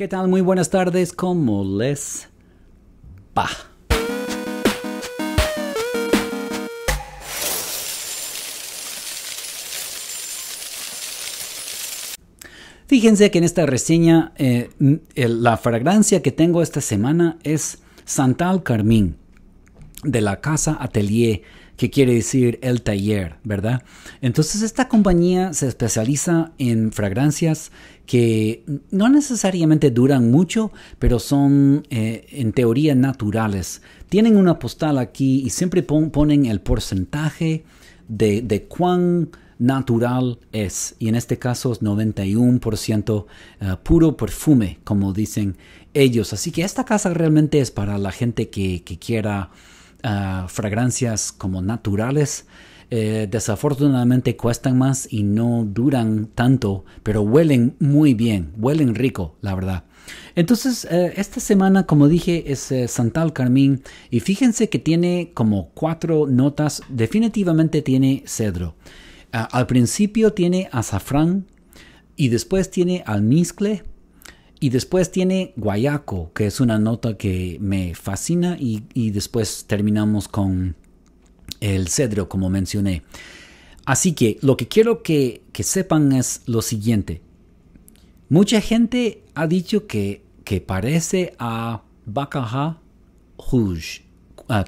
¿Qué tal? Muy buenas tardes, ¿cómo les va? Fíjense que en esta reseña eh, la fragancia que tengo esta semana es Santal Carmín de la Casa Atelier que quiere decir el taller, ¿verdad? Entonces esta compañía se especializa en fragancias que no necesariamente duran mucho, pero son eh, en teoría naturales. Tienen una postal aquí y siempre ponen el porcentaje de, cuán natural es. Y en este caso es 91% eh, puro perfume, como dicen ellos. Así que esta casa realmente es para la gente que quiera fragancias como naturales eh, desafortunadamente cuestan más y no duran tanto, pero huelen muy bien, huelen rico, la verdad. Entonces, eh, esta semana, como dije, es eh, Santal Carmín y fíjense que tiene como cuatro notas, definitivamente tiene cedro. al principio tiene azafrán y después tiene almizcle y después tiene Guayaco, que es una nota que me fascina y, después terminamos con el cedro, como mencioné. Así que lo que quiero que, sepan es lo siguiente. Mucha gente ha dicho que, que parece a Baccarat Rouge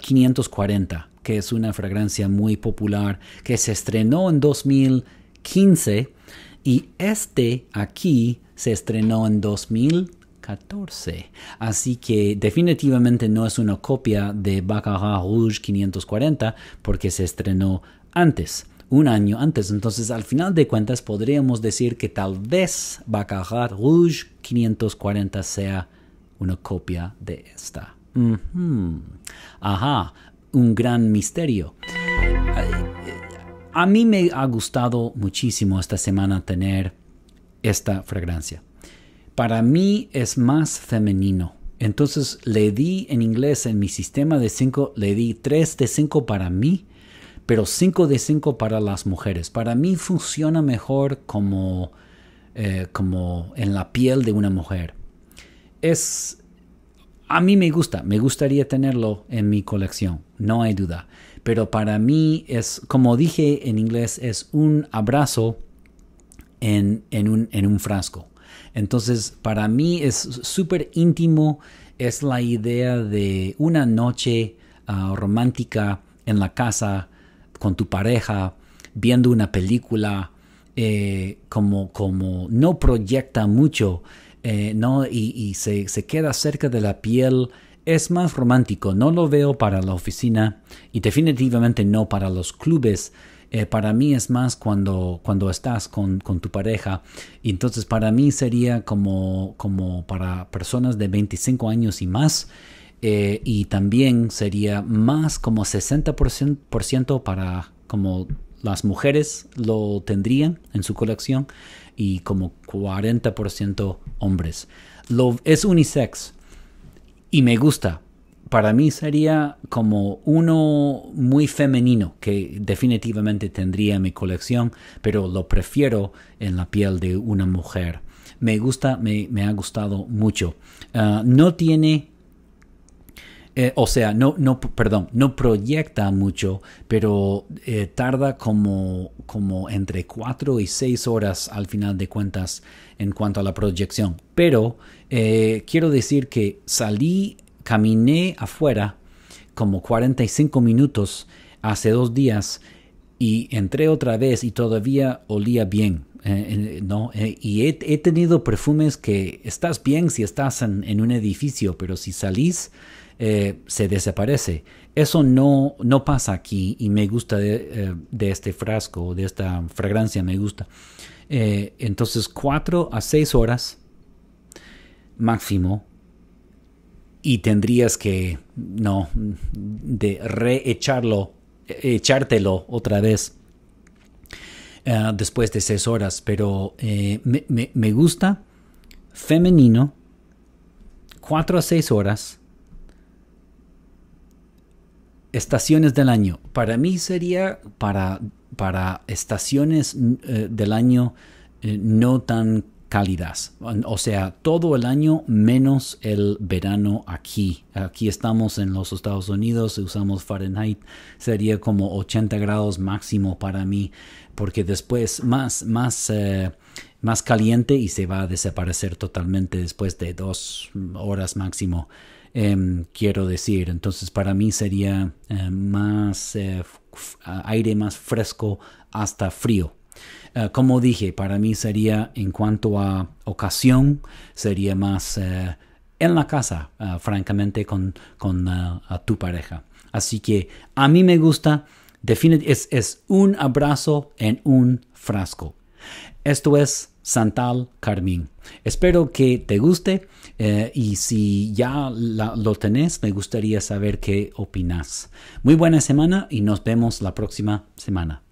540, que es una fragancia muy popular que se estrenó en 2015 y este aquí se estrenó en 2014. Así que definitivamente no es una copia de Baccarat Rouge 540 porque se estrenó antes un año antes. Entonces, al final de cuentas, podríamos decir que tal vez Baccarat Rouge 540 sea una copia de esta. Ajá, un gran misterio. A mí me ha gustado muchísimo esta semana tener esta fragancia. Para mí es más femenino. Entonces le di en inglés en mi sistema de 5, le di 3 de 5 para mí, pero 5 de 5 para las mujeres. Para mí funciona mejor como, eh, como en la piel de una mujer. Es, a mí me gusta, me gustaría tenerlo en mi colección, no hay duda. Pero para mí es, como dije en inglés, es un abrazo en, un, frasco. Entonces, para mí es súper íntimo, es la idea de una noche ah, romántica en la casa con tu pareja, viendo una película, eh, como no proyecta mucho eh, ¿no? y, se, queda cerca de la piel. Es más romántico, no lo veo para la oficina y definitivamente no para los clubes. Eh, para mí es más cuando, cuando estás con, tu pareja. Entonces para mí sería como, como para personas de 25 años y más. Eh, y también sería más como 60% para como las mujeres lo tendrían en su colección y como 40% hombres. es unisex y me gusta. Para mí sería como uno muy femenino que definitivamente tendría en mi colección, pero lo prefiero en la piel de una mujer. Me gusta, me, ha gustado mucho. Ah, no tiene eh, o sea, no, no, perdón, no proyecta mucho, pero eh, tarda como, como entre 4 y 6 horas al final de cuentas en cuanto a la proyección. Pero eh, quiero decir que salí, caminé afuera como 45 minutos hace dos días y entré otra vez y todavía olía bien. no, y he, tenido perfumes que estás bien si estás en, un edificio, pero si salís eh, se desaparece. Eso no, no pasa aquí y me gusta de, eh, este frasco, de esta fragancia, me gusta. Eh, entonces, 4 a 6 horas máximo y tendrías que, no, de reecharlo, echártelo otra vez. después de seis horas, pero me, me, gusta femenino, 4 a 6 horas, estaciones del año. Para mí sería para, para estaciones mm, eh, del año eh, no tan cálidas. O sea, todo el año menos el verano aquí. Aquí estamos en los Estados Unidos, usamos Fahrenheit, sería como 80 grados máximo para mí, porque después más, más, eh, más caliente y se va a desaparecer totalmente después de dos horas máximo. Em, quiero decir. Entonces para mí sería eh, más eh, aire más fresco hasta frío. Eh, como dije, para mí sería en cuanto a ocasión, sería más en la casa, francamente, con, tu pareja. Así que a mí me gusta, es, es un abrazo en un frasco. Esto es Santal Carmín. Espero que te guste eh, y si ya lo tenés, me gustaría saber qué opinas. Muy buena semana y nos vemos la próxima semana.